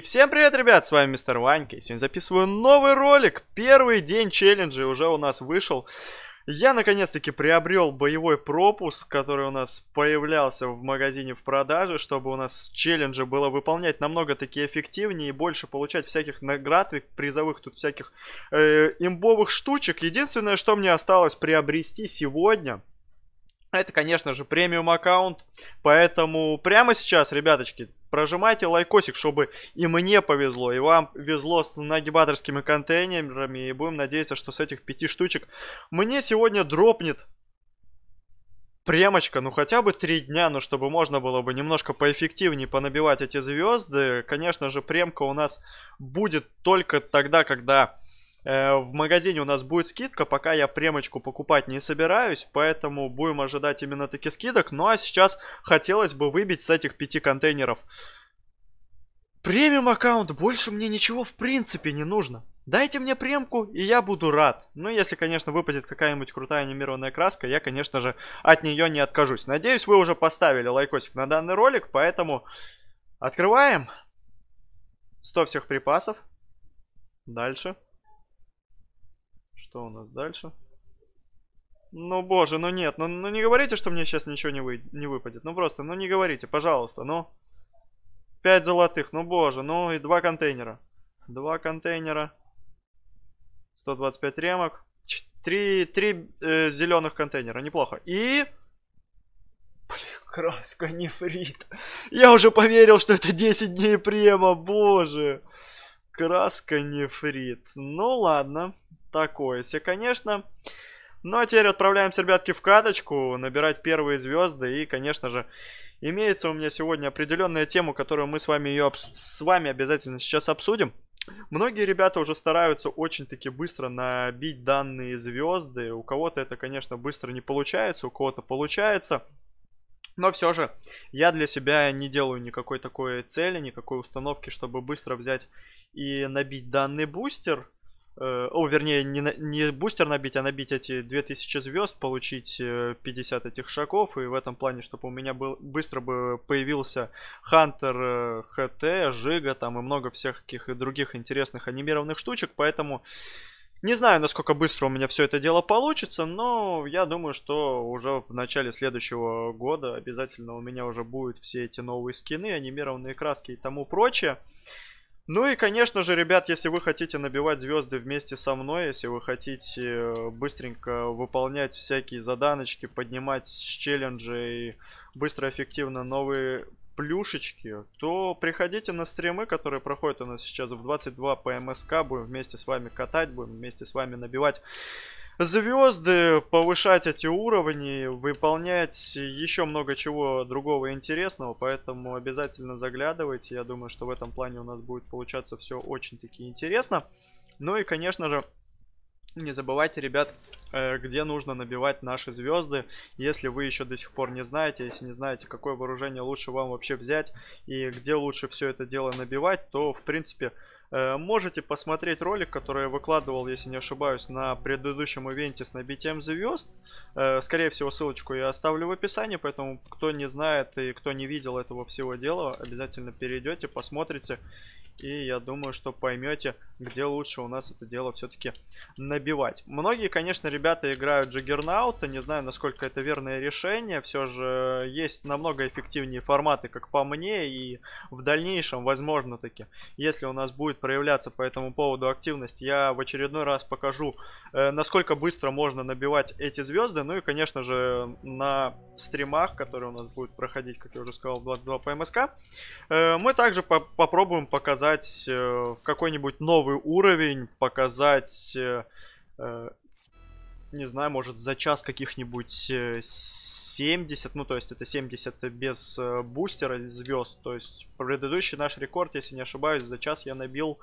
всем привет, ребят, с вами Мистер Ванька. И сегодня записываю новый ролик. Первый день челленджа уже у нас вышел. Я наконец-таки приобрел боевой пропуск, который у нас появлялся в магазине в продаже, чтобы у нас челленджи было выполнять намного таки эффективнее и больше получать всяких наград и призовых тут всяких э, имбовых штучек. Единственное, что мне осталось приобрести сегодня, это, конечно же, премиум аккаунт. Поэтому прямо сейчас, ребяточки, прожимайте лайкосик, чтобы и мне повезло, и вам везло с нагибаторскими контейнерами, и будем надеяться, что с этих пяти штучек мне сегодня дропнет премочка, ну хотя бы три дня, ну чтобы можно было бы немножко поэффективнее понабивать эти звезды. Конечно же, премка у нас будет только тогда, когда Э, в магазине у нас будет скидка, пока я премочку покупать не собираюсь, поэтому будем ожидать именно таких скидок. Ну а сейчас хотелось бы выбить с этих пяти контейнеров. Премиум аккаунт, больше мне ничего в принципе не нужно. Дайте мне премку, и я буду рад. Ну, если, конечно, выпадет какая-нибудь крутая анимированная краска, я, конечно же, от нее не откажусь. Надеюсь, вы уже поставили лайкосик на данный ролик, поэтому открываем. 100 всех припасов. Дальше. Что у нас дальше? Ну, боже, ну нет, ну, ну не говорите, что мне сейчас ничего не, вы, не выпадет. Ну просто, ну не говорите, пожалуйста, ну. 5 золотых, ну боже, ну и два контейнера. Два контейнера. 125 ремок. Три, три э, зеленых контейнера, неплохо. И... краска нефрит. Я уже поверил, что это 10 дней према, боже. Краска нефрит. Ну ладно, такое все, конечно. Ну а теперь отправляемся, ребятки, в каточку, набирать первые звезды. И, конечно же, имеется у меня сегодня определенная тема, которую мы с вами, ее с вами обязательно сейчас обсудим. Многие ребята уже стараются очень-таки быстро набить данные звезды. У кого-то это, конечно, быстро не получается, у кого-то получается. Но все же я для себя не делаю никакой такой цели, никакой установки, чтобы быстро взять и набить данный бустер. Э, о, вернее, не, не бустер набить, а набить эти 2000 звезд, получить 50 э, этих шагов, и в этом плане, чтобы у меня был, быстро бы появился Хантер, э, ХТ, Жига, там и много всяких и других интересных анимированных штучек, поэтому не знаю, насколько быстро у меня все это дело получится, но я думаю, что уже в начале следующего года обязательно у меня уже будут все эти новые скины, анимированные краски и тому прочее. Ну и, конечно же, ребят, если вы хотите набивать звезды вместе со мной, если вы хотите э, быстренько выполнять всякие заданочки, поднимать с челленджей быстро, эффективно новые плюшечки, то приходите на стримы, которые проходят у нас сейчас в 22 по МСК, будем вместе с вами катать, будем вместе с вами набивать звезды, повышать эти уровни, выполнять еще много чего другого интересного, поэтому обязательно заглядывайте. Я думаю, что в этом плане у нас будет получаться все очень-таки интересно. Ну и, конечно же, не забывайте, ребят, э, где нужно набивать наши звезды, если вы еще до сих пор не знаете, если не знаете, какое вооружение лучше вам вообще взять и где лучше все это дело набивать, то, в принципе, Э, можете посмотреть ролик, который я выкладывал, если не ошибаюсь, на предыдущем ивенте с набитием звезд. Э, скорее всего, ссылочку я оставлю в описании, поэтому кто не знает и кто не видел этого всего дела, обязательно перейдете, посмотрите. И я думаю, что поймете, где лучше у нас это дело все-таки набивать. Многие, конечно, ребята играют Джиггернаута. Не знаю, насколько это верное решение. Все же есть намного эффективнее форматы, как по мне. И в дальнейшем, возможно таки, если у нас будет проявляться по этому поводу активность, я в очередной раз покажу, э, насколько быстро можно набивать эти звезды. Ну и, конечно же, на стримах, которые у нас будут проходить, как я уже сказал, в 22 по МСК, э, мы также по попробуем показать э, какой-нибудь новый уровень, показать не знаю, может за час каких-нибудь 70, ну то есть это 70 без э, бустера звезд. То есть предыдущий наш рекорд, если не ошибаюсь, за час я набил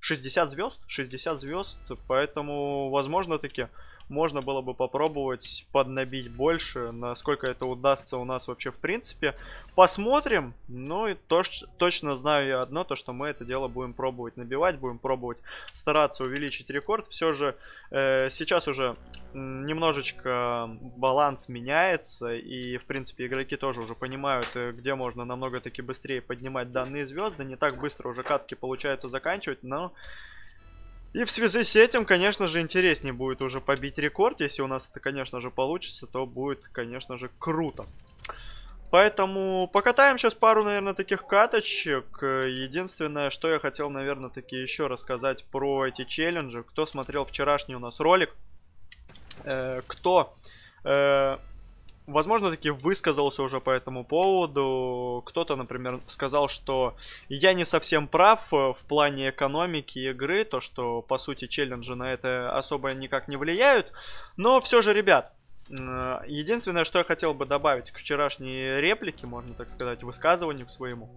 60 звезд, 60 звезд, поэтому возможно таки можно было бы попробовать поднабить больше. Насколько это удастся у нас вообще в принципе. Посмотрим. Ну и то, точно знаю я одно, то что мы это дело будем пробовать набивать, будем пробовать стараться увеличить рекорд. Все же э, сейчас уже немножечко баланс меняется, и в принципе игроки тоже уже понимают, э, где можно намного таки быстрее поднимать данные звезды. Не так быстро уже катки получается заканчивать, но и в связи с этим, конечно же, интереснее будет уже побить рекорд. Если у нас это, конечно же, получится, то будет, конечно же, круто. Поэтому покатаем сейчас пару, наверное, таких каточек. Единственное, что я хотел, наверное, таки еще рассказать про эти челленджи. Кто смотрел вчерашний у нас ролик, э, кто э, возможно, таки высказался уже по этому поводу. Кто-то, например, сказал, что я не совсем прав э, в плане экономики игры, то, что, по сути, челленджи на это особо никак не влияют. Но все же, ребят, Э, единственное, что я хотел бы добавить к вчерашней реплике, можно так сказать, высказыванию к своему.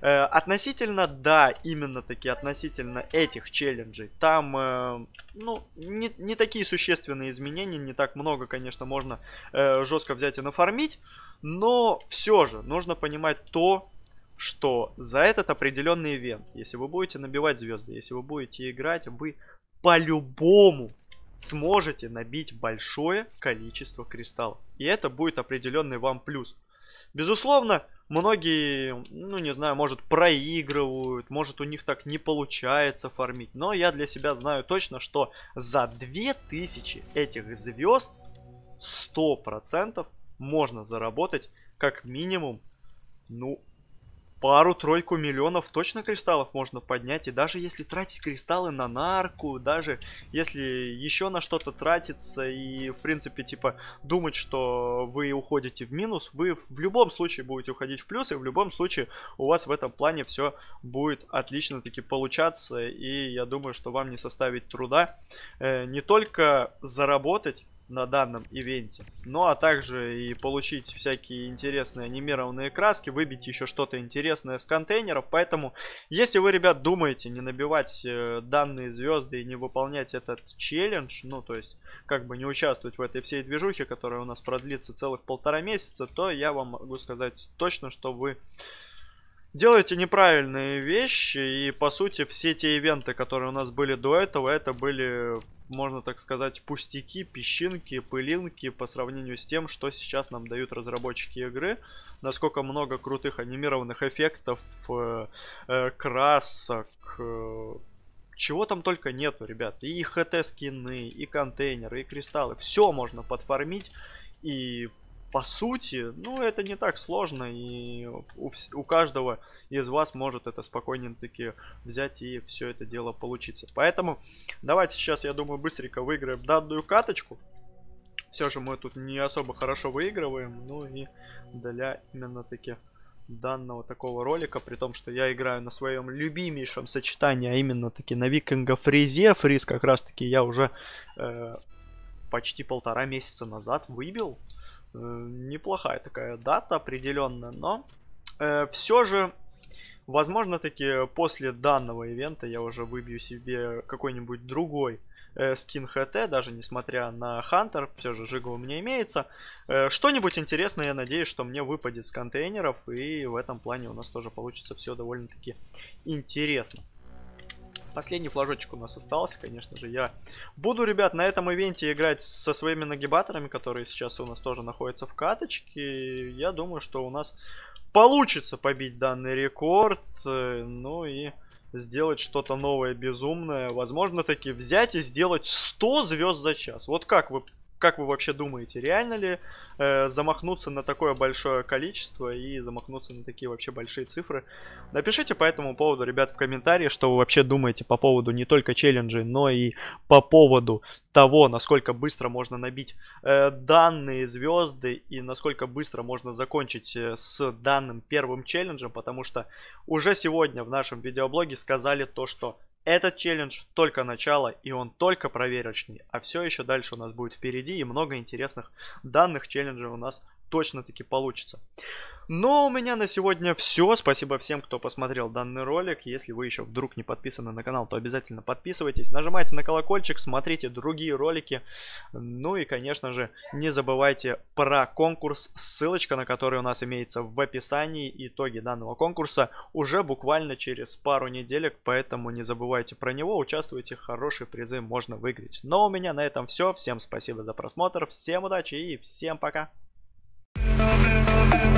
Э, относительно, да, именно таки относительно этих челленджей, там, э, ну, не, не такие существенные изменения, не так много, конечно, можно жестко взять и нафармить, но все же нужно понимать то, что за этот определенный ивент, если вы будете набивать звезды, если вы будете играть, вы по-любому сможете набить большое количество кристаллов. И это будет определенный вам плюс. Безусловно, многие, ну не знаю, может проигрывают, может у них так не получается фармить. Но я для себя знаю точно, что за 2000 этих звезд 100% можно заработать как минимум, ну, пару-тройку миллионов точно кристаллов можно поднять. И даже если тратить кристаллы на нарку, даже если еще на что-то тратиться и, в принципе, типа, думать, что вы уходите в минус, вы в любом случае будете уходить в плюс, и в любом случае у вас в этом плане все будет отлично таки получаться. И я думаю, что вам не составит труда э, не только заработать, на данном ивенте. Ну а также и получить всякие интересные анимированные краски, выбить еще что-то интересное с контейнеров. Поэтому, если вы, ребят, думаете не набивать э, данные звезды и не выполнять этот челлендж, ну то есть как бы не участвовать в этой всей движухе, которая у нас продлится целых полтора месяца, то я вам могу сказать точно, что вы делаете неправильные вещи, и по сути все те ивенты, которые у нас были до этого, это были можно так сказать, пустяки, песчинки, пылинки по сравнению с тем, что сейчас нам дают разработчики игры. Насколько много крутых анимированных эффектов, э, э, красок, э, чего там только нету, ребят. И хт-скины, и контейнеры, и кристаллы. Все можно подформить и по сути, ну, это не так сложно, и у, у каждого из вас может это спокойненько-таки взять и все это дело получится. Поэтому давайте сейчас, я думаю, быстренько выиграем данную каточку. Все же мы тут не особо хорошо выигрываем, ну и для именно таки данного такого ролика, при том, что я играю на своем любимейшем сочетании, а именно таки на викинга фризе. Фриз как раз таки я уже э, почти полтора месяца назад выбил. Э, неплохая такая дата определенная, но э, все же, возможно, таки после данного ивента я уже выбью себе какой-нибудь другой э, скин ХТ, даже несмотря на Хантер, все же Жига у меня имеется. Э, что-нибудь интересное, я надеюсь, что мне выпадет с контейнеров, и в этом плане у нас тоже получится все довольно-таки интересно. Последний флажочек у нас остался, конечно же, я буду, ребят, на этом ивенте играть со своими нагибаторами, которые сейчас у нас тоже находятся в каточке. Я думаю, что у нас получится побить данный рекорд, э, ну и сделать что-то новое, безумное. Возможно, таки взять и сделать 100 звезд за час. Вот как вы как вы вообще думаете, реально ли э, замахнуться на такое большое количество и замахнуться на такие вообще большие цифры? Напишите по этому поводу, ребят, в комментарии, что вы вообще думаете по поводу не только челленджей, но и по поводу того, насколько быстро можно набить э, данные звезды и насколько быстро можно закончить э, с данным первым челленджем, потому что уже сегодня в нашем видеоблоге сказали то, что этот челлендж только начало, и он только проверочный, а все еще дальше у нас будет впереди, и много интересных данных челленджей у нас точно таки получится. Но у меня на сегодня все. Спасибо всем, кто посмотрел данный ролик. Если вы еще вдруг не подписаны на канал, то обязательно подписывайтесь, нажимайте на колокольчик, смотрите другие ролики. Ну и, конечно же, не забывайте про конкурс, ссылочка на который у нас имеется в описании. Итоги данного конкурса уже буквально через пару неделек, поэтому не забывайте про него, участвуйте, хорошие призы можно выиграть. Но у меня на этом все. Всем спасибо за просмотр, всем удачи и всем пока! Amen, amen, amen.